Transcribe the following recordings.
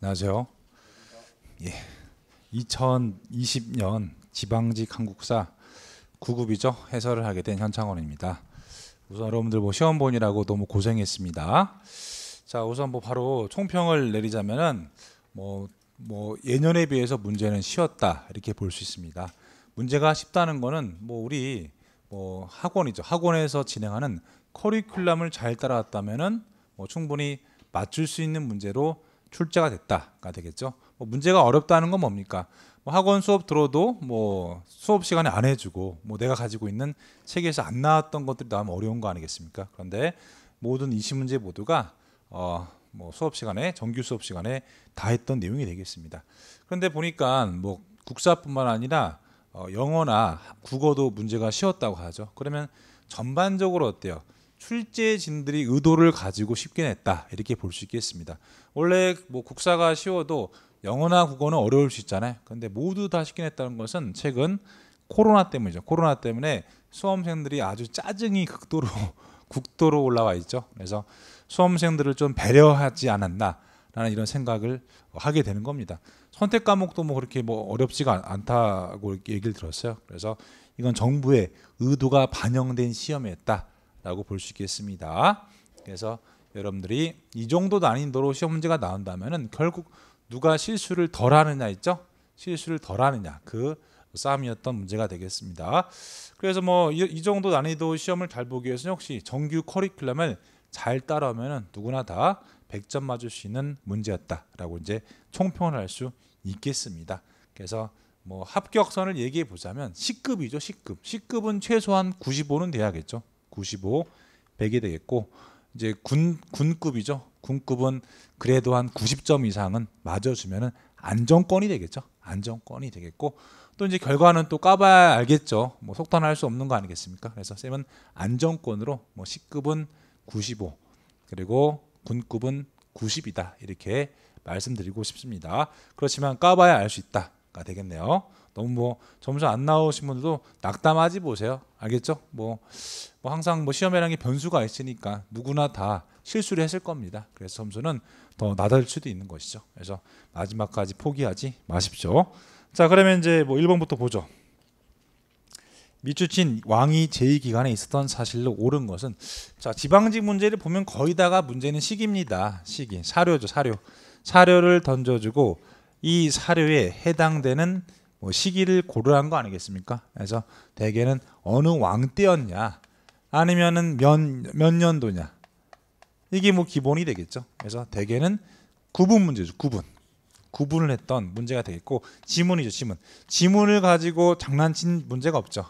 안녕하세요. 예. 2020년 지방직 한국사 9급이죠. 해설을 하게 된 현창원입니다. 우선 여러분들 뭐 시험 본이라고 너무 고생했습니다. 자, 우선 뭐 바로 총평을 내리자면은 뭐, 뭐 예년에 비해서 문제는 쉬웠다 이렇게 볼 수 있습니다. 문제가 쉽다는 거는 뭐 우리 뭐 학원이죠. 학원에서 진행하는 커리큘럼을 잘 따라왔다면은 뭐 충분히 맞출 수 있는 문제로 출제가 됐다가 되겠죠. 뭐 문제가 어렵다는 건 뭡니까? 뭐 학원 수업 들어도 뭐 수업 시간에 안 해주고 뭐 내가 가지고 있는 책에서 안 나왔던 것들이 나면 어려운 거 아니겠습니까? 그런데 모든 이시 문제 모두가 어 뭐 수업 시간에 정규 수업 시간에 다 했던 내용이 되겠습니다. 그런데 보니까 뭐 국사뿐만 아니라 어 영어나 국어도 문제가 쉬웠다고 하죠. 그러면 전반적으로 어때요? 출제진들이 의도를 가지고 쉽게 냈다 이렇게 볼 수 있겠습니다. 원래 뭐 국사가 쉬워도 영어나 국어는 어려울 수 있잖아요. 근데 모두 다 쉽게 냈다는 것은 최근 코로나 때문이죠. 코로나 때문에 수험생들이 아주 짜증이 극도로 국도로 올라와 있죠. 그래서 수험생들을 좀 배려하지 않았나라는 이런 생각을 하게 되는 겁니다. 선택 과목도 뭐 그렇게 뭐 어렵지가 않다고 얘기를 들었어요. 그래서 이건 정부의 의도가 반영된 시험이었다. 라고 볼 수 있겠습니다. 그래서 여러분들이 이 정도 난이도로 시험 문제가 나온다면 결국 누가 실수를 덜 하느냐 있죠? 실수를 덜 하느냐 그 싸움이었던 문제가 되겠습니다. 그래서 뭐 이 정도 난이도 시험을 잘 보기 위해서는 혹시 정규 커리큘럼을 잘따라오면 누구나 다 100점 맞을 수 있는 문제였다라고 이제 총평을 할 수 있겠습니다. 그래서 뭐 합격선을 얘기해 보자면 C급이죠, C급. C급은 최소한 95는 돼야겠죠. 95, 100이 되겠고 이제 군 군급이죠. 군급은 그래도 한 90점 이상은 맞아주면은 안정권이 되겠죠. 안정권이 되겠고 또 이제 결과는 또 까봐야 알겠죠. 뭐 속단할 수 없는 거 아니겠습니까? 그래서 쌤은 안정권으로 뭐 10급은 95 그리고 군급은 90이다 이렇게 말씀드리고 싶습니다. 그렇지만 까봐야 알 수 있다가 되겠네요. 너무 뭐 점수 안 나오신 분들도 낙담하지 보세요. 알겠죠? 뭐, 뭐 항상 뭐 시험이라는 게 변수가 있으니까 누구나 다 실수를 했을 겁니다. 그래서 점수는 더 낮을 수도 있는 것이죠. 그래서 마지막까지 포기하지 마십시오. 자, 그러면 이제 뭐 1번부터 보죠. 미추친 왕이 제위 기간에 있었던 사실로 옳은 것은 자 지방직 문제를 보면 거의 다가 문제는 시기입니다 시기, 사료죠 사료 사료를 던져주고 이 사료에 해당되는 뭐 시기를 고르란 거 아니겠습니까? 그래서 대개는 어느 왕 때였냐 아니면은 몇, 몇 년도냐 이게 뭐 기본이 되겠죠. 그래서 대개는 구분 문제죠. 구분 구분을 했던 문제가 되겠고 지문이죠. 지문 지문을 가지고 장난친 문제가 없죠.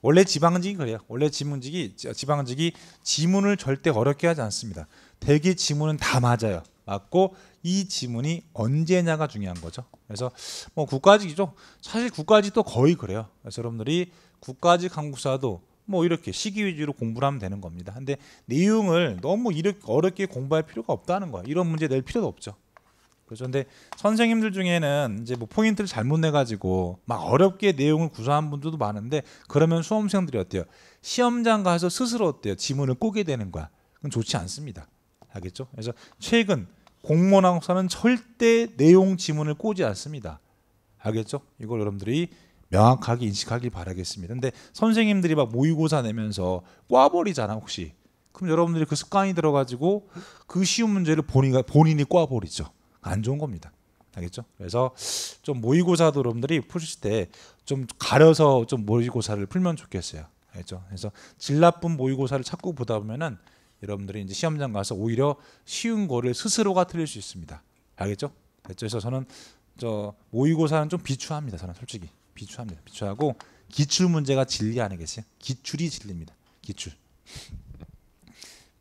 원래 지방직이 그래요. 원래 지문직이 지방직이 지문을 절대 어렵게 하지 않습니다. 대개 지문은 다 맞아요. 맞고 이 지문이 언제냐가 중요한 거죠. 그래서 뭐 국가직이죠. 사실 국가직도 거의 그래요. 그래서 여러분들이 국가직 한국사도 뭐 이렇게 시기 위주로 공부를 하면 되는 겁니다. 근데 내용을 너무 이렇게 어렵게 공부할 필요가 없다는 거야. 이런 문제 낼 필요도 없죠. 그렇죠. 근데 선생님들 중에는 이제 뭐 포인트를 잘못 내 가지고 막 어렵게 내용을 구사한 분들도 많은데 그러면 수험생들이 어때요? 시험장 가서 스스로 어때요? 지문을 꼬게 되는 거야. 그건 좋지 않습니다. 알겠죠? 그래서 최근 공무원 학사는 절대 내용 지문을 꼬지 않습니다. 알겠죠? 이걸 여러분들이 명확하게 인식하길 바라겠습니다. 근데 선생님들이 막 모의고사 내면서 꽈버리잖아 혹시. 그럼 여러분들이 그 습관이 들어가지고 그 쉬운 문제를 본인이, 본인이 꽈버리죠. 안 좋은 겁니다. 알겠죠? 그래서 좀 모의고사도 여러분들이 푸실 때 좀 가려서 좀 모의고사를 풀면 좋겠어요. 알겠죠? 그래서 질 나쁜 모의고사를 자꾸 보다 보면은 여러분들이 이제 시험장 가서 오히려 쉬운 거를 스스로가 틀릴 수 있습니다. 알겠죠? 그래서 저는 저 모의고사는 좀 비추합니다. 저는 솔직히 비추합니다. 비추하고 기출 문제가 진리 아니겠어요? 기출이 진리입니다. 기출.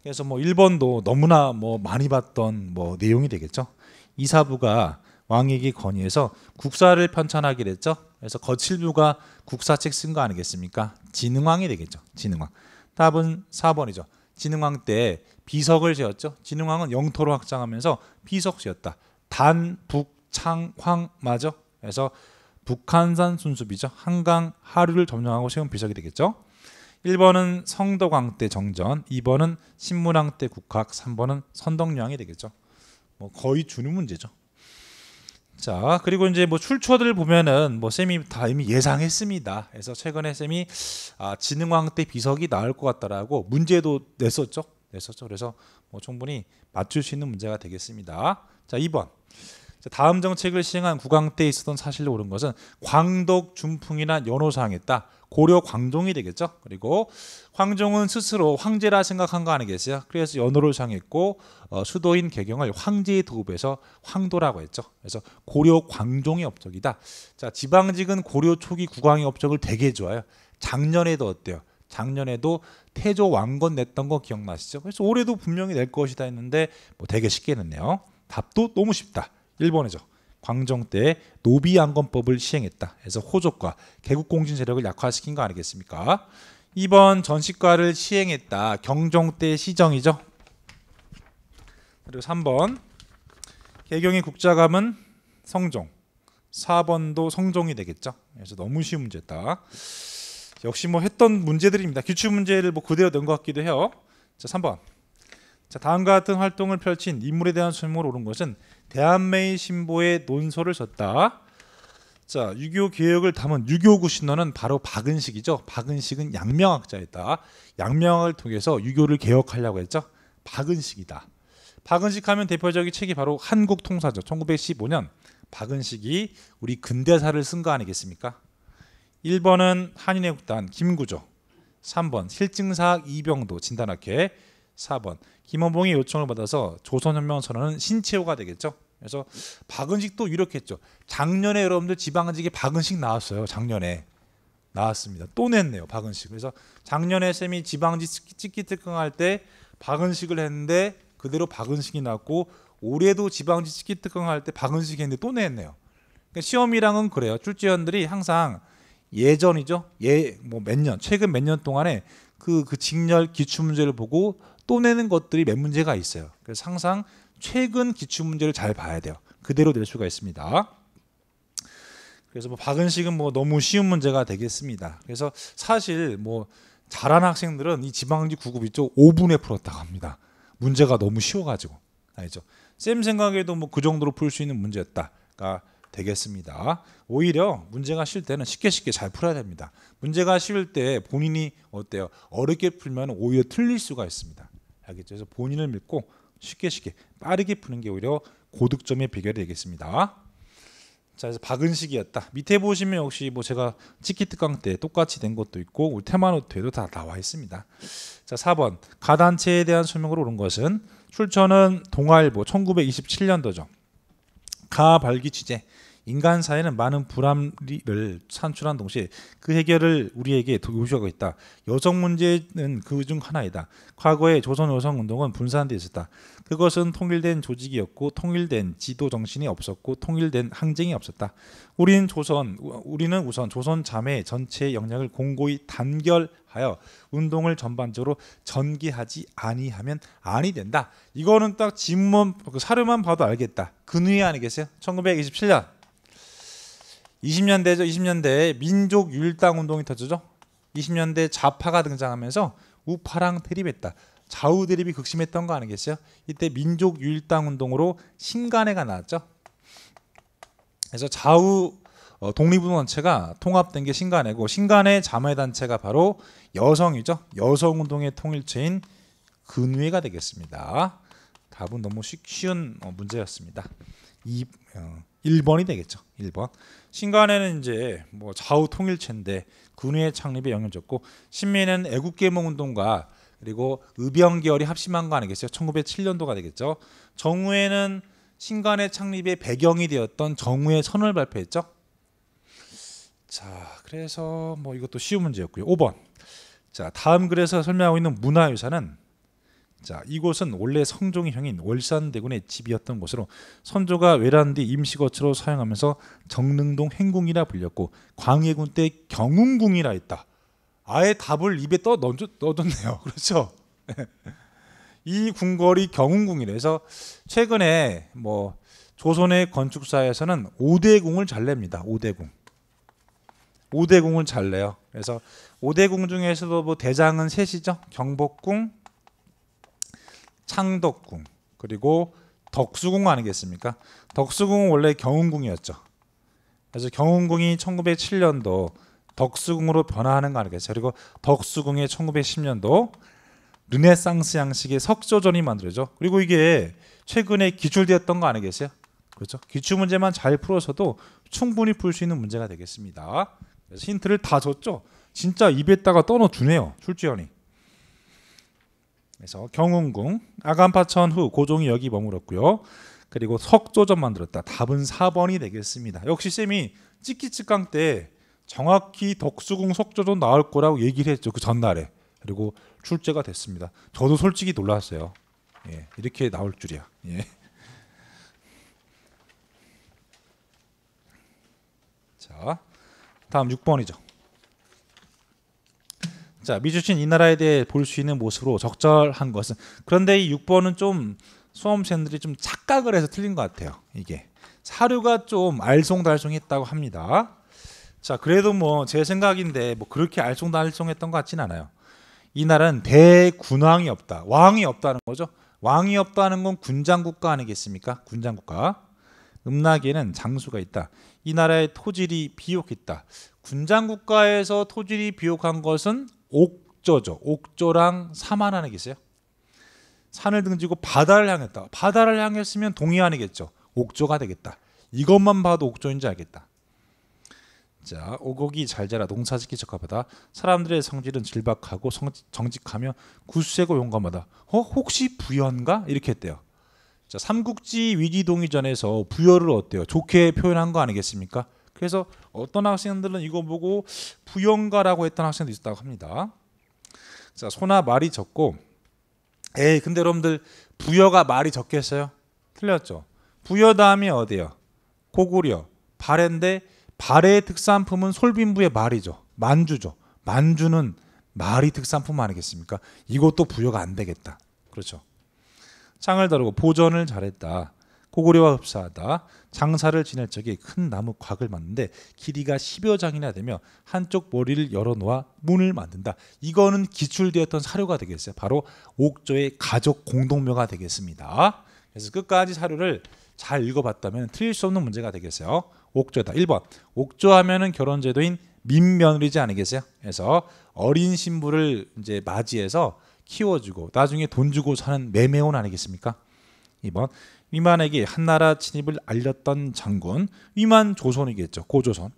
그래서 뭐 1번도 너무나 뭐 많이 봤던 뭐 내용이 되겠죠. 이사부가 왕에게 건의해서 국사를 편찬하기로 했죠. 그래서 거칠부가 국사책 쓴 거 아니겠습니까? 진흥왕이 되겠죠. 진흥왕. 답은 4번이죠. 진흥왕 때 비석을 지었죠. 진흥왕은 영토로 확장하면서 비석지었다. 단, 북, 창, 황 맞죠? 그래서 북한산 순수비죠. 한강 하류를 점령하고 세운 비석이 되겠죠. 1번은 성덕왕 때 정전, 2번은 신문왕 때 국학, 3번은 선덕여왕이 되겠죠. 뭐 거의 주는 문제죠. 자 그리고 이제 뭐 출처들을 보면은 뭐 쌤이 다 이미 예상했습니다. 그래서 최근에 쌤이 아, 진흥왕 때 비석이 나올 것 같다라고 문제도 냈었죠. 냈었죠. 그래서 뭐 충분히 맞출 수 있는 문제가 되겠습니다. 자 2번 다음 정책을 시행한 국왕 때에 있었던 사실로 옳은 것은 광덕 중풍이나 연호상에 다 고려 광종이 되겠죠. 그리고 황종은 스스로 황제라 생각한 거 아니겠어요? 그래서 연호를 상했고 어, 수도인 개경을 황제의 도읍에서 황도라고 했죠. 그래서 고려 광종의 업적이다. 자, 지방직은 고려 초기 국왕의 업적을 되게 좋아요. 작년에도 어때요? 작년에도 태조 왕건 냈던 거 기억나시죠? 그래서 올해도 분명히 낼 것이다 했는데 뭐 되게 쉽게 냈네요. 답도 너무 쉽다. 일본이죠 광종 때 노비안건법을 시행했다. 그래서 호족과 개국공신 세력을 약화시킨 거 아니겠습니까? 2번 전시과를 시행했다. 경종 때 시정이죠. 그리고 3번 개경의 국자감은 성종. 4번도 성종이 되겠죠. 그래서 너무 쉬운 문제다. 역시 뭐 했던 문제들입니다. 기출 문제를 뭐 그대로 낸것 같기도 해요. 자, 3번. 자, 다음과 같은 활동을 펼친 인물에 대한 설명을 옳은 것은 대한매일 신보에 논서를 썼다. 자, 6 2 개혁을 담은 6 2구 신화는 바로 박은식이죠. 박은식은 양명학자였다. 양명학을 통해서 6 2를 개혁하려고 했죠. 박은식이다. 박은식 하면 대표적인 책이 바로 한국통사죠. 1915년 박은식이 우리 근대사를 쓴 거 아니겠습니까? 1번은 한인애국단 김구조 3번 실증사학 이병도 진단학회 4번 김원봉의 요청을 받아서 조선혁명 선언은 신체호가 되겠죠. 그래서 박은식도 유력했죠. 작년에 여러분들 지방직에 박은식 나왔어요. 작년에 나왔습니다. 또 냈네요. 박은식. 그래서 작년에 쌤이 지방직 찍기 특강할 때 박은식을 했는데 그대로 박은식이 나왔고 올해도 지방직 찍기 특강할 때 박은식 했는데 또 냈네요. 그러니까 시험이랑은 그래요. 출제원들이 항상 예전이죠. 예 뭐 몇 년 최근 몇 년 동안에 그그 그 직렬 기출 문제를 보고 또 내는 것들이 몇 문제가 있어요. 그래서 항상 최근 기출 문제를 잘 봐야 돼요. 그대로 낼 수가 있습니다. 그래서 뭐 박은식은 뭐 너무 쉬운 문제가 되겠습니다. 그래서 사실 뭐 잘하는 학생들은 이 지방지 구급 이쪽 5분에 풀었다고 합니다. 문제가 너무 쉬워가지고 아 알죠. 쌤 생각에도 뭐 그 정도로 풀 수 있는 문제였다가 되겠습니다. 오히려 문제가 쉴 때는 쉽게 쉽게 잘 풀어야 됩니다. 문제가 쉬울 때 본인이 어때요? 어렵게 풀면 오히려 틀릴 수가 있습니다. 알겠죠? 그래서 본인을 믿고 쉽게 쉽게 빠르게 푸는 게 오히려 고득점에 비결이 되겠습니다. 자, 그래서 박은식이었다. 밑에 보시면 역시 뭐 제가 치키특강 때 똑같이 된 것도 있고 우리 테마노트에도 다 나와 있습니다. 자, 4번 가단체에 대한 설명으로 오른 것은 출처는 동아일보 1927년도죠. 가발기 취재 인간 사회는 많은 불합리를 산출한 동시에 그 해결을 우리에게 요구하고 있다. 여성 문제는 그중 하나이다. 과거의 조선 여성 운동은 분산되어 있었다. 그것은 통일된 조직이었고 통일된 지도 정신이 없었고 통일된 항쟁이 없었다. 우리는 조선 우리는 우선 조선 자매 전체의 영향을 공고히 단결하여 운동을 전반적으로 전개하지 아니하면 아니 된다. 이거는 딱 진문 그 사료만 봐도 알겠다. 근위 아니겠어요? 1927년 20년대죠. 20년대에 민족 율당 운동이 터지죠. 20년대 좌파가 등장하면서 우파랑 대립했다. 좌우 대립이 극심했던 거 아니겠어요? 이때 민족 율당 운동으로 신간회가 나왔죠. 그래서 좌우 어, 독립운동 단체가 통합된 게신간회고신간회 자매 단체가 바로 여성이죠. 여성 운동의 통일체인 근위가 되겠습니다. 답은 너무 쉬, 쉬운 어, 문제였습니다. 이 어, 1번이 되겠죠. 1번. 신간에는 이제 뭐 좌우 통일체인데 군의 창립에 영향을 줬고 신민은 애국계몽 운동과 그리고 의병계열이 합심한 거 아니겠어요? 1907년도가 되겠죠. 정우회는 신간의 창립의 배경이 되었던 정우의 선언을 발표했죠. 자, 그래서 뭐 이것도 쉬운 문제였고요. 5번. 자, 다음 글에서 설명하고 있는 문화유산은 자, 이곳은 원래 성종형인 의 월산대군의 집이었던 곳으로 선조가 외란 뒤 임시거처로 사용하면서 정릉동 행궁이라 불렸고 광해군 때 경운궁이라 했다. 아예 답을 입에 떠 넣어뒀네요. 그렇죠? 이 궁궐이 경운궁이라서 최근에 뭐 조선의 건축사에서는 오대궁을 잘 냅니다. 오대궁. 오대궁을 잘 내요. 그래서 오대궁 중에서도 뭐 대장은 셋이죠. 경복궁, 창덕궁 그리고 덕수궁 아니겠습니까? 덕수궁은 원래 경운궁이었죠. 그래서 경운궁이 1907년도 덕수궁으로 변화하는 거 아니겠어요? 그리고 덕수궁의 1910년도 르네상스 양식의 석조전이 만들어져. 그리고 이게 최근에 기출되었던 거 아니겠어요? 그렇죠? 기출 문제만 잘 풀어서도 충분히 풀 수 있는 문제가 되겠습니다. 힌트를 다 줬죠. 진짜 입에다가 떠넣어 주네요. 출제원이. 그래서 경운궁, 아간파천 후 고종이 여기 머물었고요. 그리고 석조전 만들었다. 답은 4번이 되겠습니다. 역시 쌤이 찍기측강 때 정확히 덕수궁 석조전 나올 거라고 얘기를 했죠. 그 전날에. 그리고 출제가 됐습니다. 저도 솔직히 놀랐어요. 예, 이렇게 나올 줄이야. 예. 자, 다음 6번이죠. 자, 미주신 이 나라에 대해 볼 수 있는 모습으로 적절한 것은 그런데 이 6번은 좀 수험생들이 좀 착각을 해서 틀린 것 같아요. 이게 사료가 좀 알쏭달쏭했다고 합니다. 자, 그래도 뭐 제 생각인데 뭐 그렇게 알쏭달쏭했던 것 같진 않아요. 이 나라는 대군왕이 없다. 왕이 없다는 거죠. 왕이 없다는 건 군장국가 아니겠습니까? 군장국가. 음락에는 장수가 있다. 이 나라의 토질이 비옥했다. 군장국가에서 토질이 비옥한 것은 옥조죠. 옥조랑 사만하는 게 있어요. 산을 등지고 바다를 향했다. 바다를 향했으면 동해안이겠죠. 옥조가 되겠다. 이것만 봐도 옥조인지 알겠다. 자, 오곡이 잘 자라 농사짓기 적합하다. 사람들의 성질은 질박하고 성, 정직하며 구수하고 용감하다. 어, 혹시 부연가? 이렇게 했대요. 자, 삼국지 위기동의전에서 부여를 어때요? 좋게 표현한 거 아니겠습니까? 그래서 어떤 학생들은 이거 보고 부영가라고 했던 학생도 있었다고 합니다. 자, 소나 말이 적고 에이 근데 여러분들 부여가 말이 적겠어요? 틀렸죠. 부여 다음이 어디요? 고구려, 발해인데 발해의 특산품은 솔빈부의 말이죠. 만주죠. 만주는 말이 특산품 아니겠습니까? 이것도 부여가 안 되겠다. 그렇죠. 창을 다루고 보전을 잘했다. 고구려와 흡사하다. 장사를 지낼 적에 큰 나무 곽을 만는데 길이가 10여 장이나 되며 한쪽 머리를 열어놓아 문을 만든다. 이거는 기출되었던 사료가 되겠어요. 바로 옥조의 가족 공동묘가 되겠습니다. 그래서 끝까지 사료를 잘 읽어봤다면 틀릴 수 없는 문제가 되겠어요. 옥조다. 1번 옥조하면은 결혼제도인 민며느리지 아니겠어요? 그래서 어린 신부를 이제 맞이해서 키워주고 나중에 돈 주고 사는 매매혼 아니겠습니까? 2번 위만에게 한나라 진입을 알렸던 장군 위만 조선이겠죠. 고조선.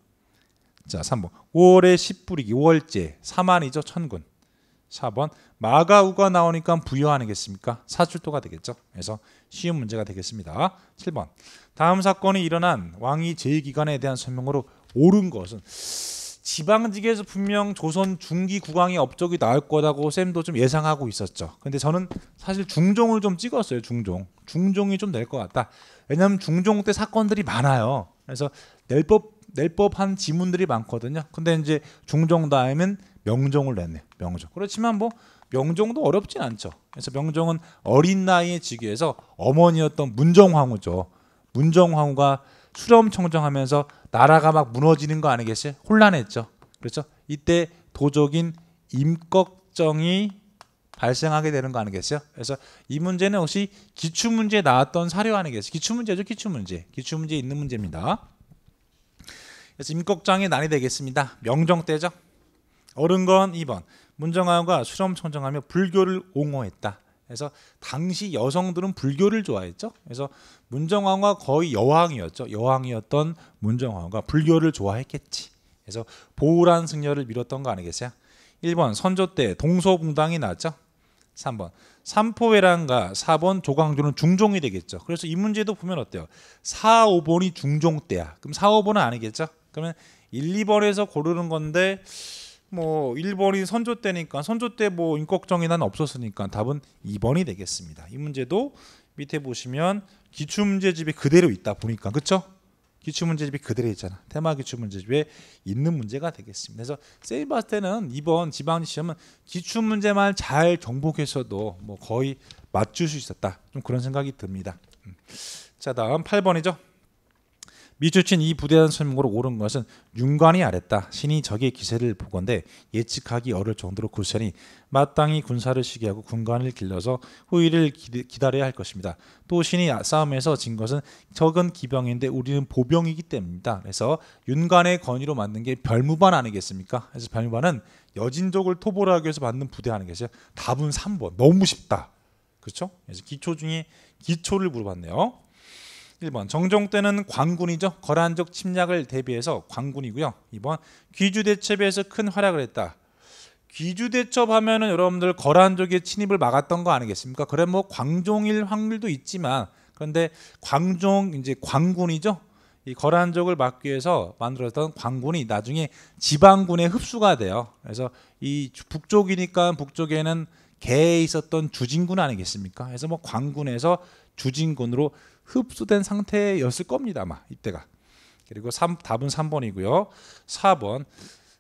자, 3번. 5월에 10뿌리기 5월째 4만이죠 천군. 4번. 마가우가 나오니까 부여 아니겠습니까? 사출도가 되겠죠. 그래서 쉬운 문제가 되겠습니다. 7번. 다음 사건이 일어난 왕위 제2기간에 대한 설명으로 옳은 것은 지방직에서 분명 조선 중기 국왕의 업적이 나올 거라고 쌤도 좀 예상하고 있었죠. 근데 저는 사실 중종을 좀 찍었어요. 중종. 중종이 좀 낼 것 같다. 왜냐하면 중종 때 사건들이 많아요. 그래서 낼법 낼법한 지문들이 많거든요. 근데 이제 중종 다음엔 명종을 냈네요. 명종. 그렇지만 뭐 명종도 어렵진 않죠. 그래서 명종은 어린 나이에 즉위해서 어머니였던 문정황후죠. 문정황후가 수렴 청정하면서 나라가 막 무너지는 거 아니겠어요? 혼란했죠. 그렇죠? 이때 도적인 임꺽정이 발생하게 되는 거 아니겠어요? 그래서 이 문제는 혹시 기출 문제에 나왔던 사료 아니겠어요? 기출 문제죠, 기출 문제. 기출 문제 있는 문제입니다. 그래서 임꺽정이 난이 되겠습니다. 명정 때죠. 어른건 2번. 문정왕과 수렴 청정하며 불교를 옹호했다. 그래서 당시 여성들은 불교를 좋아했죠. 그래서 문정왕과 거의 여왕이었죠. 여왕이었던 문정왕과 불교를 좋아했겠지. 그래서 보울한 승려를 밀었던 거 아니겠어요? 1번 선조 때동서공당이 났죠. 3번 삼포회란과 4번 조광조는 중종이 되겠죠. 그래서 이 문제도 보면 어때요? 4, 5번이 중종 때야. 그럼 4, 5번은 아니겠죠? 그러면 1, 2번에서 고르는 건데 뭐1번이 선조 때니까 선조 때 뭐 인걱정이난 없었으니까 답은 2번이 되겠습니다. 이 문제도 밑에 보시면 기출문제집이 그대로 있다 보니까 그렇죠? 기출문제집이 그대로 있잖아. 테마 기출문제집에 있는 문제가 되겠습니다. 그래서 세이바스때는2번 지방시험은 기출문제만 잘정복해서도뭐 거의 맞출 수 있었다. 좀 그런 생각이 듭니다. 음. 자 다음 8번이죠. 미주친 이 부대한 설명으로 옳은 것은 윤관이 아랬다. 신이 적의 기세를 보건대 예측하기 어려울 정도로 굴세니 마땅히 군사를 시기하고 군관을 길러서 후일을 기다려야 할 것입니다. 또 신이 싸움에서 진 것은 적은 기병인데 우리는 보병이기 때문이다. 그래서 윤관의 권위로 만든 게 별무반 아니겠습니까? 그래서 별무반은 여진족을 토벌 하기 위해서 받는 부대 하는 것이요. 답은 3번. 너무 쉽다. 그렇죠? 그래서 기초 중에 기초를 물어봤네요. 1번 정종 때는 광군이죠. 거란족 침략을 대비해서 광군이고요. 2번 귀주 대첩에서 큰 활약을 했다. 귀주 대첩하면은 여러분들 거란족의 침입을 막았던 거 아니겠습니까? 그래 뭐 광종일 확률도 있지만 그런데 광종 이제 광군이죠. 이 거란족을 막기 위해서 만들었던 광군이 나중에 지방군에 흡수가 돼요. 그래서 이 북쪽이니까 북쪽에는 개에 있었던 주진군 아니겠습니까? 그래서 뭐 광군에서 주진군으로 흡수된 상태였을 겁니다. 아마 이때가. 그리고 3, 답은 3번이고요. 4번.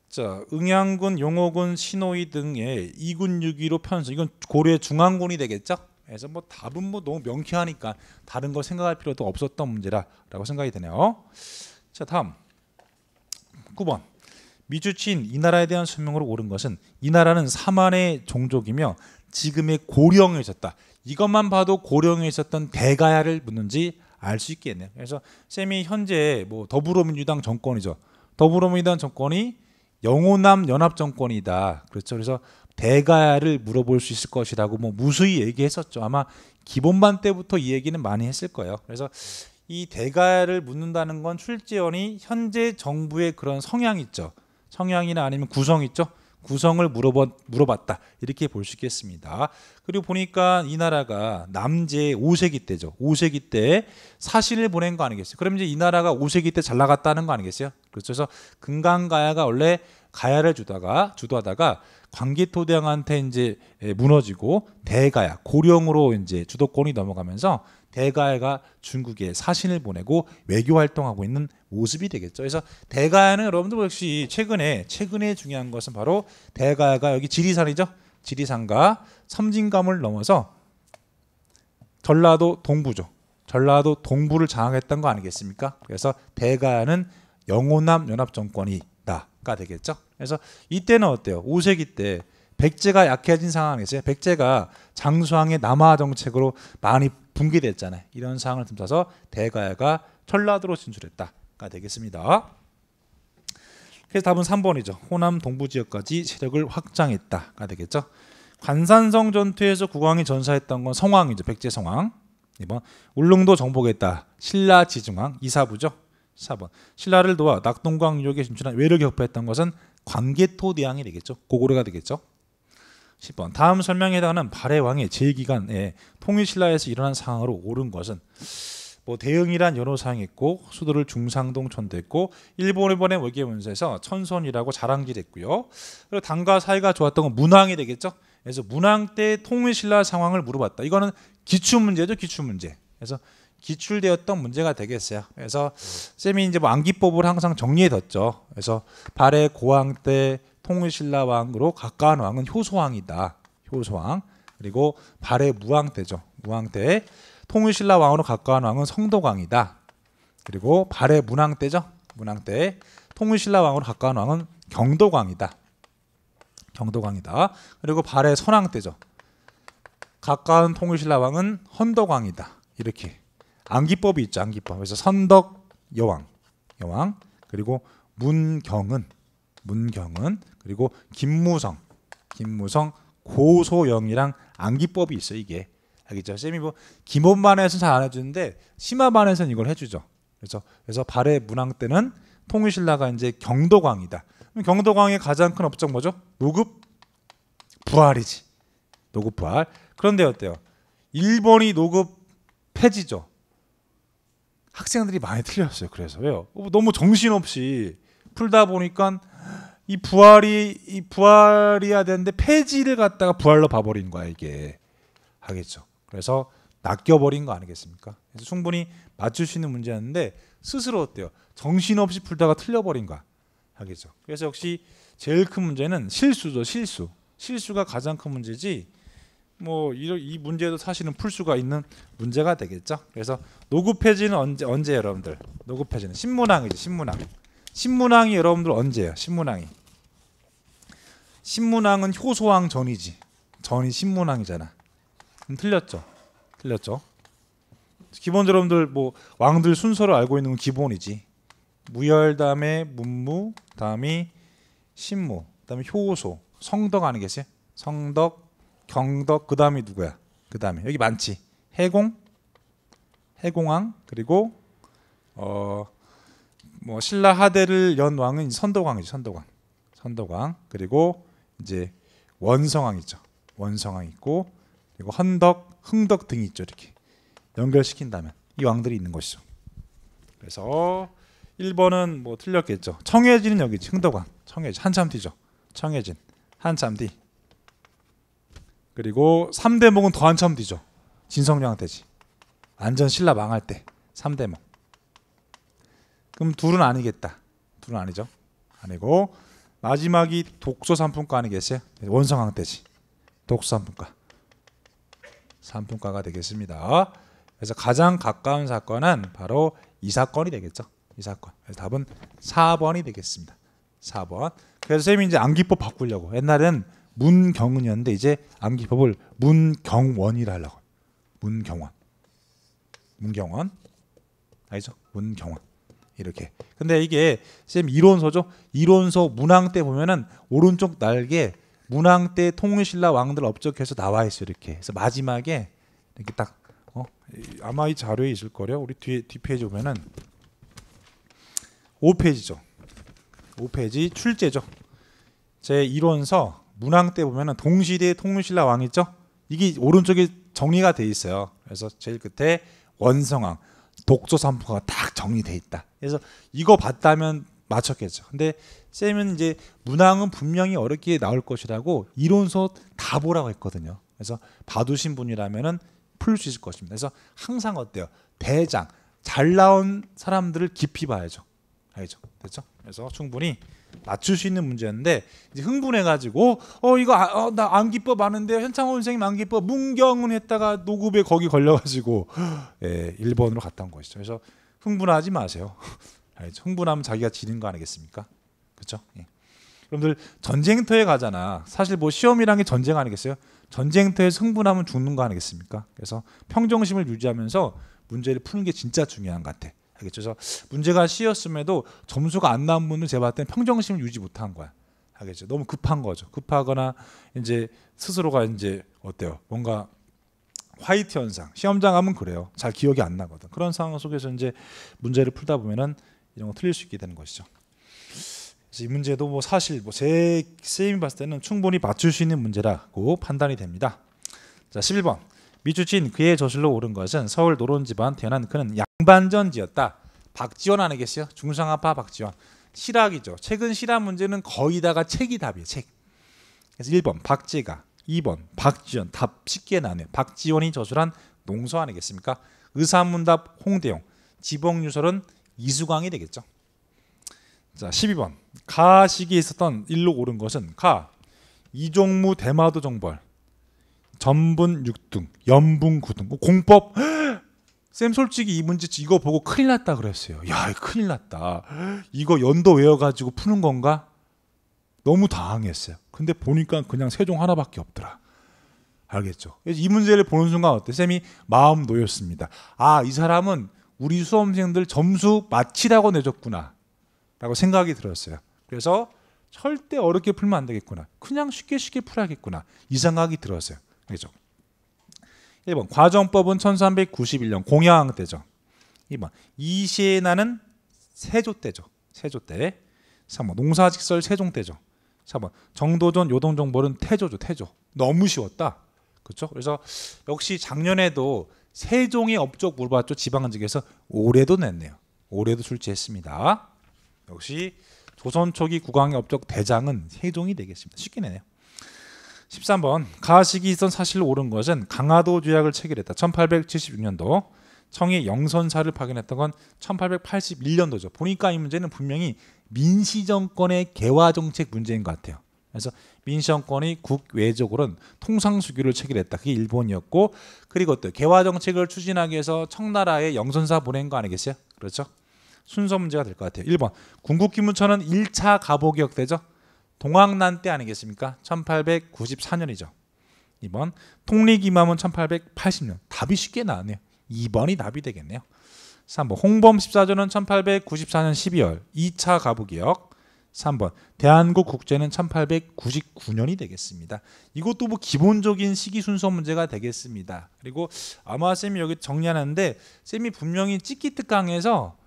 자, 응양군, 용호군, 신호위 등의 2군 6위로 편성. 이건 고려 의 중앙군이 되겠죠? 그래서 뭐 답은 뭐 너무 명쾌하니까 다른 걸 생각할 필요도 없었던 문제라라고 생각이 되네요. 자, 다음. 9번. 미주친 이 나라에 대한 설명으로 옳은 것은 이 나라는 사만의 종족이며 지금의 고령이었다 이것만 봐도 고령에 있었던 대가야를 묻는지 알 수 있겠네요. 그래서 쌤이 현재 뭐 더불어민주당 정권이죠. 더불어민주당 정권이 영호남 연합 정권이다. 그렇죠. 그래서 대가야를 물어볼 수 있을 것이라고 뭐 무수히 얘기했었죠. 아마 기본반 때부터 이 얘기는 많이 했을 거예요. 그래서 이 대가야를 묻는다는 건 출제원이 현재 정부의 그런 성향 있죠. 성향이나 아니면 구성 있죠. 구성을 물어봤, 물어다 이렇게 볼 수 있겠습니다. 그리고 보니까 이 나라가 남제 5세기 때죠. 5세기 때 사신을 보낸 거 아니겠어요? 그럼 이제 이 나라가 5세기 때 잘 나갔다는 거 아니겠어요? 그래서 금강가야가 원래 가야를 주다가 주도하다가 광개토대왕한테 이제 예, 무너지고 대가야 고령으로 이제 주도권이 넘어가면서 대가야가 중국에 사신을 보내고 외교 활동하고 있는 모습이 되겠죠. 그래서 대가야는 여러분들 뭐 역시 최근에 최근에 중요한 것은 바로 대가야가 여기 지리산이죠. 지리산과 섬진강을 넘어서 전라도 동부죠. 전라도 동부를 장악했던 거 아니겠습니까? 그래서 대가야는 영호남 연합 정권이다가 되겠죠. 그래서 이때는 어때요? 5세기 때 백제가 약해진 상황에서 백제가 장수왕의 남하 정책으로 많이 붕괴됐잖아요. 이런 상황을 틈타서 대가야가 전라도로 진출했다가 되겠습니다. 그래서 답은 3번이죠. 호남 동부 지역까지 세력을 확장했다가 되겠죠. 관산성 전투에서 국왕이 전사했던 건 성왕이죠. 백제 성왕. 2번 울릉도 정복했다. 신라 지중왕 이사부죠. 4번 신라를 도와 낙동강 유역에 진출한 외를 격파했던 것은 광개토대왕이 되겠죠. 고구려가 되겠죠. 10번 다음 설명에 해당하는 발해 왕의 제기간에 통일신라에서 일어난 상황으로 옳은 것은 뭐 대응이란 연호 사항했고 수도를 중상동 천대했고 일본 일본의 외교 문서에서 천선이라고 자랑질했고요. 그리고 당과 사이가 좋았던 건 문왕이 되겠죠. 그래서 문왕 때 통일신라 상황을 물어봤다. 이거는 기출 문제죠, 기출 문제. 그래서 기출되었던 문제가 되겠어요. 그래서 쌤이 이제 뭐 안기법을 항상 정리해뒀죠. 그래서 발해 고왕 때 통일신라 왕으로 가까운 왕은 효소왕이다. 효소왕 그리고 발해 무왕 때죠. 무왕 때 통일신라 왕으로 가까운 왕은 성도광이다. 그리고 발해 문왕 때죠. 문왕 때 통일신라 왕으로 가까운 왕은 경도광이다. 경도광이다. 그리고 발해 선왕 때죠. 가까운 통일신라 왕은 헌덕왕이다. 이렇게 안기법이 있죠. 안기법. 그서 선덕 여왕, 여왕 그리고 문경은 문경은 그리고 김무성 김무성 고소영이랑 암기법이 있어 이게 알겠죠? 쌤이 뭐 기본반에서는 잘안 해주는데 심화반에서는 이걸 해주죠. 그래서 그래서 발해 문항 때는 통일신라가 이제 경도광이다. 경도광의 가장 큰 업적 뭐죠? 노급 부활이지. 노급 부활. 그런데 어때요? 일본이 노급 폐지죠. 학생들이 많이 틀렸어요. 그래서 왜요? 어, 뭐 너무 정신없이 풀다 보니까 이 부활이 이 부활이야 되는데 폐지를 갖다가 부활로 봐버린 거야 이게 하겠죠. 그래서 낚여버린 거 아니겠습니까? 그래서 충분히 맞출 수 있는 문제였는데 스스로 어때요? 정신없이 풀다가 틀려버린 거야 하겠죠. 그래서 역시 제일 큰 문제는 실수죠. 실수. 실수가 가장 큰 문제지. 뭐이 문제도 사실은 풀 수가 있는 문제가 되겠죠. 그래서 노급 폐지는 언제 언제 여러분들? 노급 폐지는 신문항이죠. 신문항. 신문왕이 여러분들 언제예요? 신문왕이. 신문왕은 효소왕 전이지. 전이 신문왕이잖아. 음, 틀렸죠. 틀렸죠. 기본 여러분들 뭐 왕들 순서를 알고 있는 건 기본이지. 무열 다음에 문무 다음이 신무 그 다음에 효소 성덕 아는 니게요 성덕 경덕 그 다음이 누구야 그 다음에 여기 많지 해공 해공왕 그리고 어뭐 신라 하대를 연 왕은 선도광이죠. 선도광. 선도광. 그리고 이제 원성왕 이죠 원성왕 있고 그리고 헌덕, 흥덕 등이 있죠. 이렇게 연결시킨다면 이 왕들이 있는 것이죠. 그래서 1번은 뭐 틀렸겠죠. 청해진은 여기지. 흥덕왕. 청해진 한참 뒤죠. 청해진 한참 뒤. 그리고 3대목은 더 한참 뒤죠. 진성령한테지. 안전 신라 망할 때 3대목. 그럼 둘은 아니겠다. 둘은 아니죠. 아니고 마지막이 독소 상품가 아니겠어요? 원성항대지 독소 상품가 상품가가 되겠습니다. 그래서 가장 가까운 사건은 바로 이 사건이 되겠죠. 이 사건. 그래서 답은 4번이 되겠습니다. 4번. 그래서 선생님이 이제 암기법 바꾸려고. 옛날엔 문경은이었는데 이제 암기법을 문경원이라 하려고. 문경원. 문경원. 알죠? 문경원. 이렇게. 근데 이게 쌤 이론서죠. 이론서 문항 때 보면은 오른쪽 날개 문항 때 통일신라 왕들 업적해서 나와 있어 이렇게. 그래서 마지막에 이렇게 딱 어? 아마 이 자료에 있을 거래요 우리 뒤에 뒷페이지 보면은 5페이지죠. 5페이지 출제죠. 제이론서 문항 때 보면은 동시대 통일신라 왕 있죠? 이게 오른쪽에 정리가 돼 있어요. 그래서 제일 끝에 원성왕. 독서 산포가 딱 정리돼 있다. 그래서 이거 봤다면 맞췄겠죠. 근데 쌤은 이제 문항은 분명히 어렵게 나올 것이라고 이론서 다 보라고 했거든요. 그래서 봐두신 분이라면은 풀 수 있을 것입니다. 그래서 항상 어때요? 대장 잘 나온 사람들을 깊이 봐야죠. 알겠죠? 됐죠? 그래서 충분히 맞출 수 있는 문제였는데 이제 흥분해가지고 어 이거 아, 어, 나 암기법 아는데 현창호 선생님 암기법 문경은 했다가 노급에 거기 걸려가지고 예, 1번으로 갔던 것이죠. 그래서 흥분하지 마세요. 알죠 흥분하면 자기가 지는 거 아니겠습니까? 그렇죠? 예. 여러분들 전쟁터에 가잖아. 사실 뭐 시험이란 게 전쟁 아니겠어요? 전쟁터에 흥분하면 죽는 거 아니겠습니까? 그래서 평정심을 유지하면서 문제를 푸는 게 진짜 중요한 것 같아. 알겠죠? 그래서 문제가 C였음에도 점수가 안 나온 분은 제가 봤을 때 평정심을 유지 못한 거야. 알겠죠? 너무 급한 거죠. 급하거나 이제 스스로가 이제 어때요? 뭔가 화이트 현상. 시험장 하면 그래요. 잘 기억이 안 나거든. 그런 상황 속에서 이제 문제를 풀다 보면은 이런 거 틀릴 수 있게 되는 것이죠. 이 문제도 뭐 사실 뭐제 쌤이 봤을 때는 충분히 맞출 수 있는 문제라고 판단이 됩니다. 자, 11번. 미주친 그의 저실로 오른 것은 서울 노론 집안 태어난 그는 양반전지였다. 박지원 아니겠어요? 중상아파 박지원. 실학이죠. 최근 실학 문제는 거의 다가 책이 답이에요. 책. 그래서 1번 박지가, 2번 박지원. 답 쉽게 나네. 박지원이 저술한 농서 아니겠습니까? 의사문답 홍대용. 지봉유설은 이수광이 되겠죠. 자, 12번. 가식이 있었던 일로 오른 것은 가 이종무 대마도 정벌. 전분 6등, 연분 9등. 뭐 공법 헉! 쌤 솔직히 이 문제 이거 보고 큰일 났다 그랬어요. 야, 큰일 났다. 이거 연도 외워 가지고 푸는 건가? 너무 당황했어요. 근데 보니까 그냥 세종 하나밖에 없더라. 알겠죠? 이 문제를 보는 순간 어때? 쌤이 마음 놓였습니다. 아, 이 사람은 우리 수험생들 점수 마치라고 내줬구나. 라고 생각이 들었어요. 그래서 절대 어렵게 풀면 안 되겠구나. 그냥 쉽게 쉽게 풀어야겠구나. 이 생각이 들었어요. 알죠 1번 과정법은 1391년 공양 때죠. 2번 이시에 나는 세조 때죠. 세조 때. 3번 농사직설 세종 때죠. 4번 정도전 요동정벌은 태조죠. 태조. 너무 쉬웠다. 그렇죠? 그래서 역시 작년에도 세종의 업적 물어봤죠. 지방직에서 올해도 냈네요. 올해도 출제했습니다. 역시 조선 초기 국왕의 업적 대장은 세종이 되겠습니다. 쉽게 내네요. 13번 가식이 있던 사실로 옳은 것은 강화도 조약을 체결했다. 1876년도 청의 영선사를 파견했던 건 1881년도죠. 보니까 이 문제는 분명히 민시정권의 개화정책 문제인 것 같아요. 그래서 민시정권이 국외적으로는 통상수교를 체결했다. 그게 일본이었고 그리고 또 개화정책을 추진하기 위해서 청나라에 영선사 보낸 거 아니겠어요? 그렇죠? 순서 문제가 될 것 같아요. 1번 군국기문처는 1차 가보개혁 되죠. 동학난 때 아니겠습니까? 1894년이죠. 2번 통리기마문 1880년. 답이 쉽게 나왔네요. 2번이 답이 되겠네요. 3번 뭐 홍범 14조는 1894년 12월 2차 가부기역 3번 대한국 국제는 1899년이 되겠습니다. 이것도 뭐 기본적인 시기 순서 문제가 되겠습니다. 그리고 아마 쌤이 여기 정리하는데 쌤이 분명히 찍기 특 강에서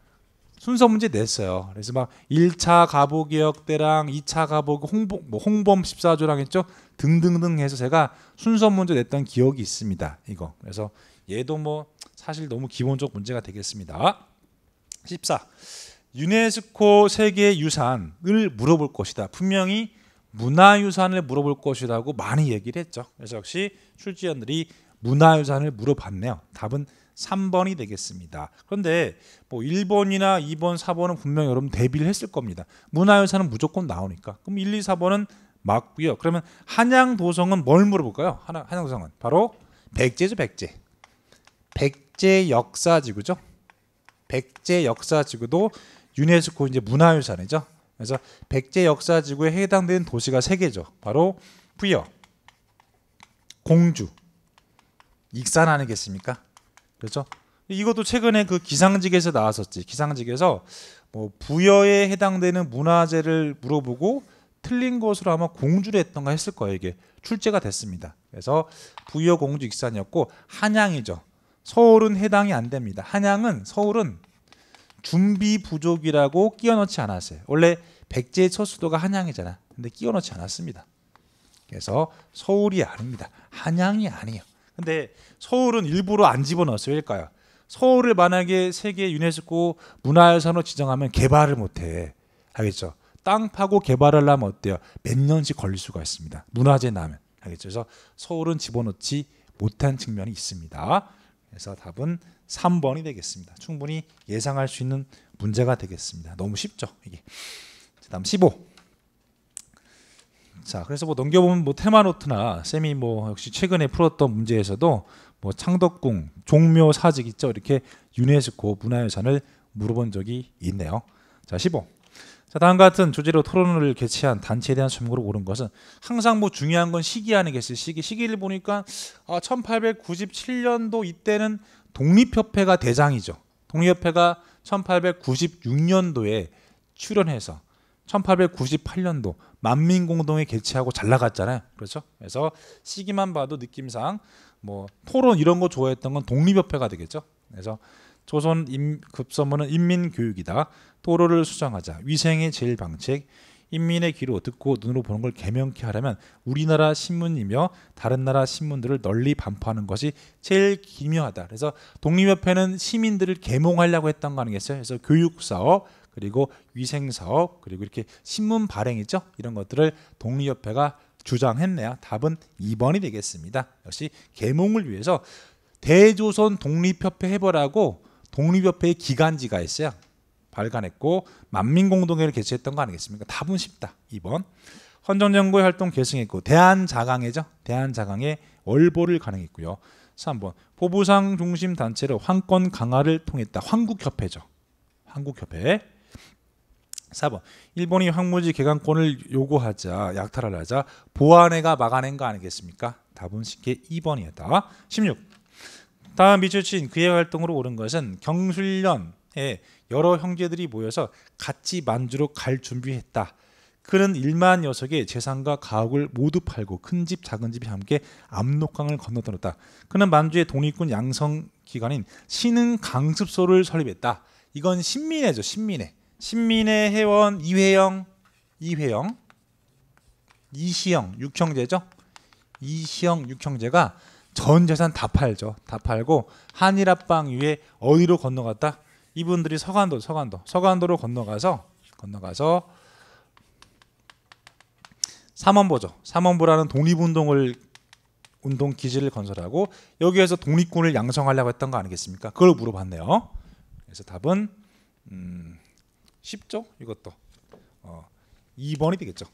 순서 문제 냈어요. 그래서 막 1차 가보 개혁 때랑 2차 가보 홍보 뭐 홍범 14조랑 했죠. 등등등 해서 제가 순서 문제 냈던 기억이 있습니다. 이거. 그래서 얘도 뭐 사실 너무 기본적 문제가 되겠습니다. 14. 유네스코 세계 유산을 물어볼 것이다. 분명히 문화유산을 물어볼 것이라고 많이 얘기를 했죠. 그래서 역시 출제원들이 문화유산을 물어봤네요. 답은 3번이 되겠습니다. 그런데 뭐 1번이나 2번, 4번은 분명 여러분 대비를 했을 겁니다. 문화유산은 무조건 나오니까. 그럼 1, 2, 4번은 맞고요. 그러면 한양도성은 뭘 물어볼까요? 한양, 도성은 바로 백제죠, 백제. 백제 역사지구죠. 백제 역사지구도 유네스코 이제 문화유산이죠. 그래서 백제 역사지구에 해당되는 도시가 3 개죠. 바로 부여, 공주, 익산 아니겠습니까? 그렇죠? 이것도 최근에 그 기상직에서 나왔었지. 기상직에서 뭐 부여에 해당되는 문화재를 물어보고 틀린 것으로 아마 공주를 했던가 했을 거예요. 이게 출제가 됐습니다. 그래서 부여 공주 익산이었고 한양이죠. 서울은 해당이 안 됩니다. 한양은 서울은 준비 부족이라고 끼워넣지 않았어요. 원래 백제첫 수도가 한양이잖아. 근데 끼워넣지 않았습니다. 그래서 서울이 아닙니다. 한양이 아니에요. 근데 서울은 일부러 안 집어넣었어요. 일까요 서울을 만약에 세계 유네스코 문화유산으로 지정하면 개발을 못해 알겠죠? 땅 파고 개발을 하면 어때요? 몇 년씩 걸릴 수가 있습니다. 문화재 나면 알겠죠? 그래서 서울은 집어넣지 못한 측면이 있습니다. 그래서 답은 3번이 되겠습니다. 충분히 예상할 수 있는 문제가 되겠습니다. 너무 쉽죠? 이게. 그 다음 15. 자, 그래서 뭐 넘겨보면 뭐 테마노트나 쌤이 뭐 역시 최근에 풀었던 문제에서도 뭐 창덕궁, 종묘 사직 있죠. 이렇게 유네스코 문화유산을 물어본 적이 있네요. 자, 15. 자, 다음과 같은 주제로 토론을 개최한 단체에 대한 설명으로 고른 것은 항상 뭐 중요한 건 시기하는 게 있어요. 시기. 시기를 보니까 아, 1897년도 이때는 독립협회가 대장이죠. 독립협회가 1896년도에 출연해서 1898년도 만민공동회 개최하고 잘 나갔잖아요. 그렇죠? 그래서 시기만 봐도 느낌상 뭐 토론 이런 거 좋아했던 건 독립협회가 되겠죠. 그래서 조선 급서문은 인민교육이다. 토론을 수정하자. 위생의 제일 방책. 인민의 귀로 듣고 눈으로 보는 걸 개명케 하려면 우리나라 신문이며 다른 나라 신문들을 널리 반포하는 것이 제일 기묘하다. 그래서 독립협회는 시민들을 개몽하려고 했던 거 아니겠어요? 그래서 교육사업, 그리고 위생사 그리고 이렇게 신문 발행이죠 이런 것들을 독립협회가 주장했네요 답은 2번이 되겠습니다 역시 계몽을 위해서 대조선 독립협회 해보라고 독립협회의 기간지가 있어요 발간했고 만민공동회를 개최했던 거 아니겠습니까 답은 쉽다 2번 헌정정부의 활동 계승했고 대한자강회죠 대한자강회 월보를 가능했고요 3번 포부상 중심 단체로 황권 강화를 통했다. 황국협회죠. 한국협회 4번 일본이 황무지 개강권을 요구하자 약탈을 하자 보안회가 막아낸 거 아니겠습니까? 답은 쉽게 2번이었다. 16. 다음 미주친 그의 활동으로 오른 것은 경술련에 여러 형제들이 모여서 같이 만주로 갈 준비했다. 그는 1만 녀석의 재산과 가옥을 모두 팔고 큰 집 작은 집이 함께 압록강을 건너들었다. 그는 만주의 독립군 양성 기관인 신흥 강습소를 설립했다. 이건 신민회죠. 신민회. 신민의 회원 이회영 이회영 이시영 육형제죠 이시영 육형제가 전 재산 다 팔죠 다 팔고 한일합방 위에 어디로 건너갔다 이분들이 서간도 서간도 서간도로 건너가서 건너가서 삼원보죠 삼원보라는 독립운동을 운동 기지를 건설하고 여기에서 독립군을 양성하려고 했던 거 아니겠습니까 그걸 물어봤네요 그래서 답은 음, 쉽죠? 이것도 어, 2번이 되겠죠.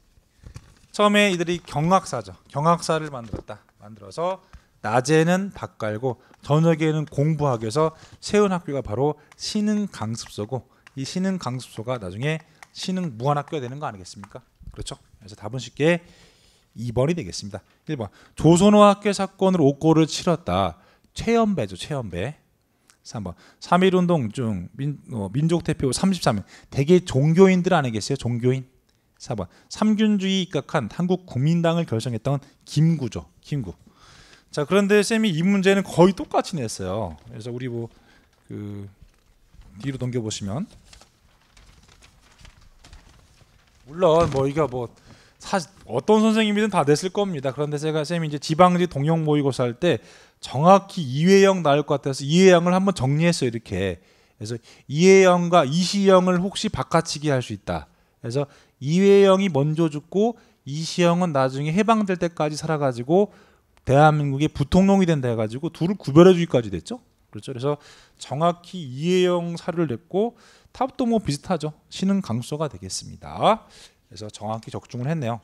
처음에 이들이 경악사죠. 경악사를 만들었다. 만들어서 낮에는 닭갈고 저녁에는 공부하기 위해서 세운 학교가 바로 신흥 강습소고 이 신흥 강습소가 나중에 신흥 무한학교가 되는 거 아니겠습니까? 그렇죠? 그래서 답은 쉽게 2번이 되겠습니다. 1번 조선호 학교 사건으로 옥고를 치렀다. 최연배죠. 최연배. 3번. 3일운동중 민, 어, 민족 대표 33명. 대개 종교인들 안에 계세요. 종교인. 4번. 삼균주의 입각한 한국 국민당을 결성했던 김구죠. 김구. 자, 그런데 쌤이 이 문제는 거의 똑같이 냈어요. 그래서 우리 뭐 그 뒤로 넘겨 보시면 물론 뭐 이거 뭐 사실 어떤 선생님이든 다 냈을 겁니다. 그런데 제가 쌤이 이제 지방지 동영 모의고사 할때 정확히 이회영 나올 것 같아서 이회영을 한번 정리했어요 이렇게 그래서 이회영과 이시영을 혹시 바꿔치기 할 수 있다 그래서 이회영이 먼저 죽고 이시영은 나중에 해방될 때까지 살아가지고 대한민국의 부통령이 된다 해가지고 둘을 구별해주기까지 됐죠 그렇죠 그래서 정확히 이회영 사료를 냈고 탑도 뭐 비슷하죠 신흥 강수가 되겠습니다 그래서 정확히 적중을 했네요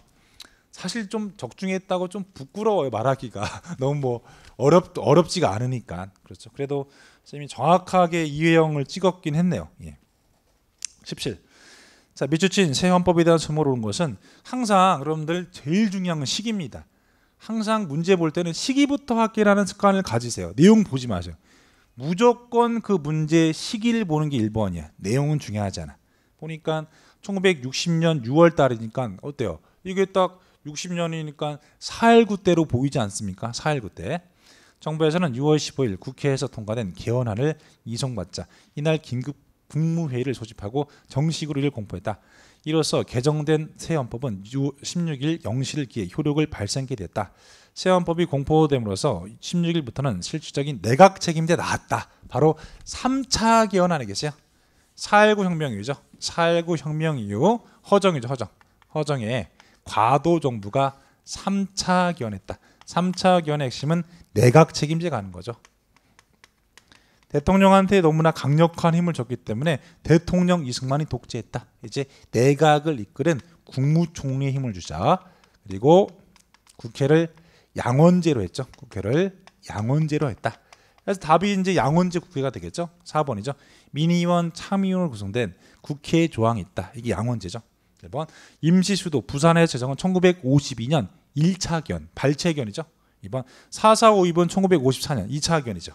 사실 좀 적중했다고 좀 부끄러워요 말하기가 너무 뭐 어렵 어렵지가 않으니까 그렇죠. 그래도 선생님이 정확하게 이회영을 찍었긴 했네요. 예. 17. 자 미추친 새 헌법에 대한 선물 로온 것은 항상 여러분들 제일 중요한 건 시기입니다. 항상 문제 볼 때는 시기부터 확기라는 습관을 가지세요. 내용 보지 마세요. 무조건 그 문제 의 시기를 보는 게 1번이야. 내용은 중요하잖아. 보니까 1960년 6월 달이니까 어때요? 이게 딱 60년이니까 4.19 때로 보이지 않습니까? 4.19 때. 정부에서는 6월 15일 국회에서 통과된 개헌안을 이송받자 이날 긴급 국무회의를 소집하고 정식으로 이를 공포했다. 이로써 개정된 새 헌법은 16일 0시를 기해 효력을 발생하게 됐다. 새 헌법이 공포됨으로써 16일부터는 실질적인 내각 책임제 나왔다. 바로 3차 개헌안에 계세요. 4.19 혁명 이후죠. 4.19 혁명 이후 허정이죠. 허정. 허정에 과도 정부가 3차 견했다. 3차 견의 핵심은 내각 책임제 가는 거죠. 대통령한테 너무나 강력한 힘을 줬기 때문에 대통령 이승만이 독재했다. 이제 내각을 이끄는 국무총리의 힘을 주자. 그리고 국회를 양원제로 했죠. 국회를 양원제로 했다. 그래서 답이 이제 양원제 국회가 되겠죠. 4번이죠. 민의원, 참의원으로 구성된 국회 조항이 있다. 이게 양원제죠. 1번 임시수도 부산의 재정은 1952년 1차 견 발췌견이죠. 2번 4452번 1954년 2차 견이죠.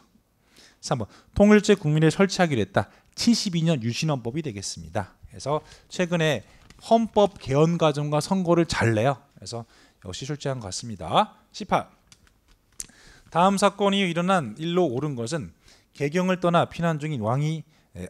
3번 통일제 국민을 설치하기로 했다. 72년 유신헌법이 되겠습니다. 그래서 최근에 헌법 개헌 과정과 선거를 잘 내요. 그래서 역시 출제한 것 같습니다. 18. 다음 사건이 일어난 일로 오른 것은 개경을 떠나 피난 중인 왕이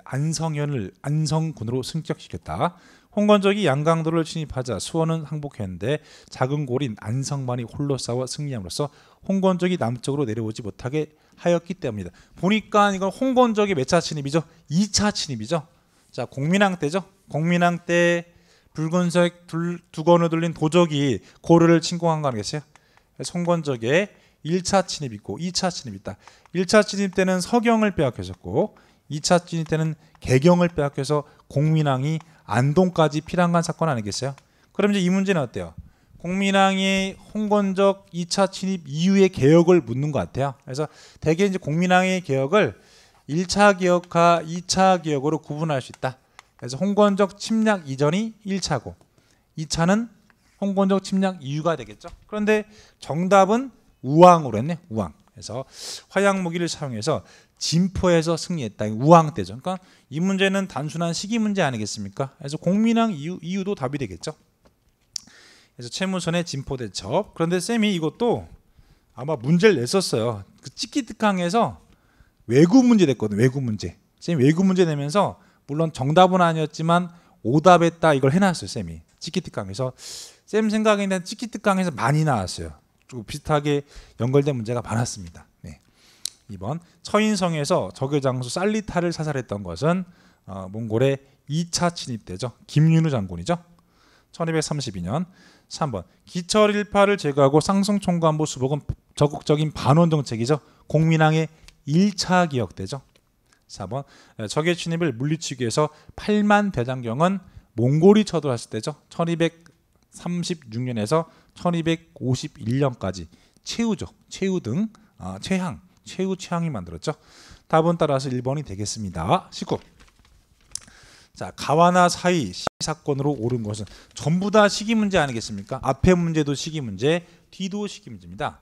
안성현을 안성군으로 승격시켰다. 홍건적이 양강도를 진입하자 수원은 항복했는데 작은 고린 안성만이 홀로 싸워 승리함으로써 홍건적이 남쪽으로 내려오지 못하게 하였기 때문이다. 보니까 이건 홍건적의 몇차 침입이죠? 2차 침입이죠. 자, 공민왕 때죠. 공민왕 때 붉은색 두건을 들린 도적이 고려를 침공한 거 아니겠어요? 송건적의 1차 침입 있고 2차 침입 있다. 1차 침입 때는 서경을 빼앗겼었고 2차 침입 때는 개경을 빼앗겨서 공민왕이 안동까지 피난간 사건 아니겠어요? 그럼 이제 이 문제는 어때요? 공민왕의 홍건적 2차 침입 이후의 개혁을 묻는 것 같아요. 그래서 대개 이제 공민왕의 개혁을 1차 개혁과 2차 개혁으로 구분할 수 있다. 그래서 홍건적 침략 이전이 1차고 2차는 홍건적 침략 이유가 되겠죠. 그런데 정답은 우왕으로 했네. 우왕. 그래서 화양 무기를 사용해서 진포에서 승리했다. 우왕 때죠. 그러니까 이 문제는 단순한 시기 문제 아니겠습니까? 그래서 공민왕 이유, 이유도 답이 되겠죠. 그래서 채무선의 진포 대첩. 그런데 쌤이 이것도 아마 문제를 냈었어요. 그 찌키특강에서 외국 문제 됐거든요. 외국 문제. 쌤이 외국 문제 내면서 물론 정답은 아니었지만 오답했다 이걸 해놨어요. 쌤이 찌키특강에서 쌤 생각에는 찌키특강에서 많이 나왔어요. 비슷하게 연결된 문제가 많았습니다. 2번 처인성에서 적의 장수 살리타를 사살했던 것은 어, 몽골의 2차 침입 때죠. 김윤우 장군이죠. 1232년 3번 기철 일파를 제거하고 쌍성 총관부 수복은 적극적인 반원 정책이죠. 공민왕의 1차 기억대죠. 4번 적의 침입을 물리치기 위해서 8만 대장경은 몽골이 쳐들어왔을 때죠. 1236년에서 1251년까지 최우죠. 최우 등 아, 최향 최우 최양이 만들었죠. 답은 따라서 1번이 되겠습니다. 19. 자, 가와나 사이 사건으로 오른 것은 전부 다 시기 문제 아니겠습니까? 앞에 문제도 시기 문제, 뒤도 시기 문제입니다.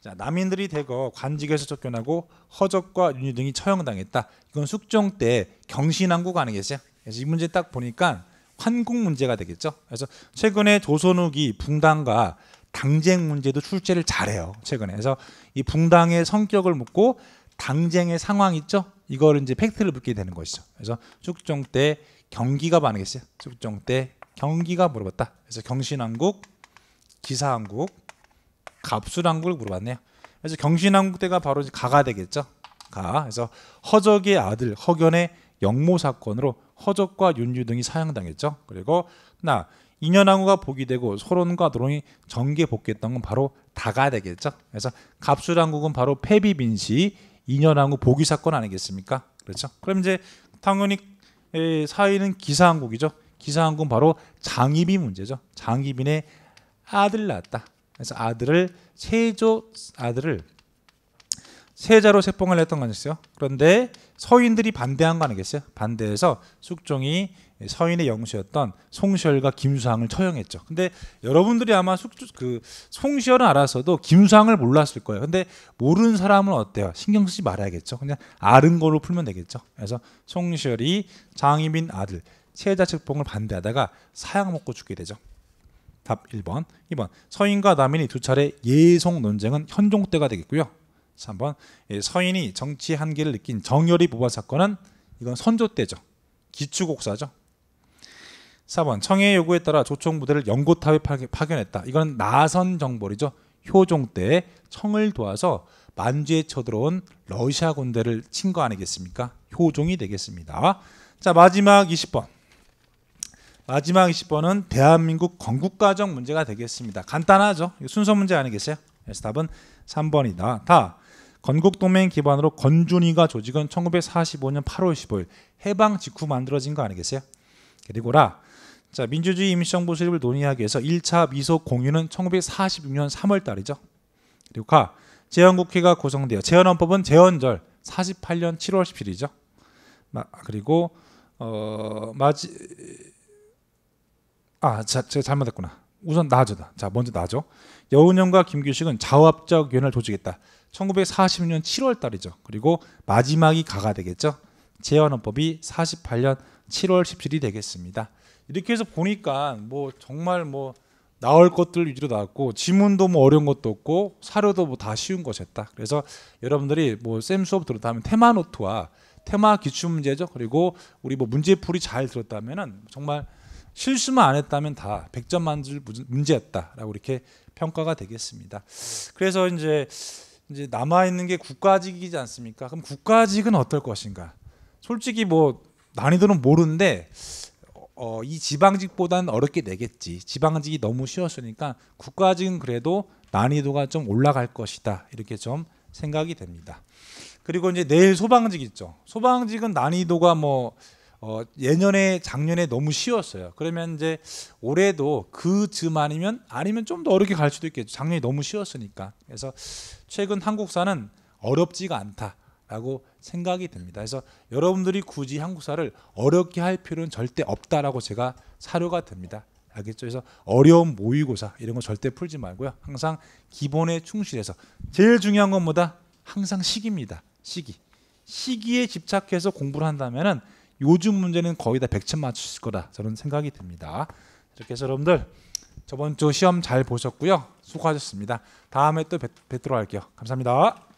자, 남인들이 대거 관직에서 쫓겨나고 허적과 윤유 등이 처형당했다. 이건 숙종 때 경신왕국 아니겠어요? 그래서 이 문제 딱 보니까 환국 문제가 되겠죠. 그래서 최근에 조선 후기 붕당과 당쟁 문제도 출제를 잘해요 최근에 그래서 이 붕당의 성격을 묻고 당쟁의 상황 있죠 이걸 이제 팩트를 묻게 되는 것이죠 그래서 쭉정때 경기가 반응했어요 쭉정때 경기가 물어봤다 그래서 경신왕국 기사왕국 갑술왕국을 물어봤네요 그래서 경신왕국 때가 바로 이제 가가 되겠죠 가 그래서 허적의 아들 허견의 영모 사건으로 허적과 윤유 등이 사형당했죠 그리고 나 인연왕후가 복이 되고 소론과 도론이 정계 복귀했던 건 바로 다가 되겠죠. 그래서 갑술왕국은 바로 폐비빈시 인연항우 복위 사건 아니겠습니까? 그렇죠. 그럼 이제 당연히 사위는 기사항국이죠. 기사항국은 바로 장희빈 문제죠. 장희빈의 아들 낳았다. 그래서 아들을 세조 아들을 세자로 세봉을 했던 거였어요. 그런데 서인들이 반대한 거 아니겠어요? 반대해서 숙종이 서인의 영수였던 송시열과 김수항을 처형했죠. 근데 여러분들이 아마 그 송시열은 알아서도 김수항을 몰랐을 거예요. 근데 모르는 사람은 어때요? 신경 쓰지 말아야겠죠. 그냥 아는 걸로 풀면 되겠죠. 그래서 송시열이 장희민 아들 체자 책봉을 반대하다가 사약 먹고 죽게 되죠. 답 1번, 2번 서인과 남인이 두 차례 예송 논쟁은 현종 때가 되겠고요. 3번 예, 서인이 정치 한계를 느낀 정열이 보바 사건은 이건 선조 때죠. 기축옥사죠. 4번 청해 요구에 따라 조총 부대를 연고탑에 파견했다. 이건 나선 정벌이죠. 효종 때 청을 도와서 만주에 쳐들어온 러시아 군대를 친 거 아니겠습니까? 효종이 되겠습니다. 자 마지막 20번. 마지막 20번은 대한민국 건국과정 문제가 되겠습니다. 간단하죠? 순서 문제 아니겠어요? 그래서 답은 3번이다. 다 건국동맹 기반으로 건준이가 조직은 1945년 8월 15일 해방 직후 만들어진 거 아니겠어요? 그리고 라 자, 민주주의 임시정부 수립을 논의하기 위해서 1차 미소 공유는 1946년 3월 달이죠. 그리고 가 재헌국회가 구성되어 재헌헌법은 재헌절 48년 7월 17일이죠. 그리고 어 마지 아, 자, 제가 잘못했구나. 우선 나죠다. 자, 먼저 나죠. 여운형과 김규식은 자합적 위원회 조직했다. 1940년 7월 달이죠. 그리고 마지막이 가가 되겠죠. 재헌헌법이 48년 7월 17일이 되겠습니다. 이렇게 해서 보니까 뭐 정말 뭐 나올 것들 위주로 나왔고 지문도 뭐 어려운 것도 없고 사료도 뭐 다 쉬운 것이었다. 그래서 여러분들이 뭐쌤 수업 들었다면 테마 노트와 테마 기출 문제죠. 그리고 우리 뭐 문제풀이 잘 들었다면은 정말 실수만 안 했다면 다 100점 만들 문제였다라고 이렇게 평가가 되겠습니다. 그래서 이제 이제 남아 있는 게 국가직이지 않습니까? 그럼 국가직은 어떨 것인가? 솔직히 뭐 난이도는 모르는데 어, 이 지방직보다는 어렵게 내겠지. 지방직이 너무 쉬웠으니까 국가직은 그래도 난이도가 좀 올라갈 것이다. 이렇게 좀 생각이 됩니다. 그리고 이제 내일 소방직 있죠. 소방직은 난이도가 뭐 어, 예년에 작년에 너무 쉬웠어요. 그러면 이제 올해도 그 즈음 아니면 아니면 좀 더 어렵게 갈 수도 있겠죠. 작년에 너무 쉬웠으니까. 그래서 최근 한국사는 어렵지가 않다. 라고 생각이 됩니다 그래서 여러분들이 굳이 한국사를 어렵게 할 필요는 절대 없다라고 제가 사료가 됩니다. 알겠죠? 그래서 어려운 모의고사 이런 거 절대 풀지 말고요. 항상 기본에 충실해서 제일 중요한 건 뭐다? 항상 시기입니다. 시기. 시기에 집착해서 공부를 한다면은 요즘 문제는 거의 다 100점 맞추실 거다. 저는 생각이 듭니다. 이렇게 해서 여러분들 저번 주 시험 잘 보셨고요. 수고하셨습니다. 다음에 또 뵙, 뵙도록 할게요. 감사합니다.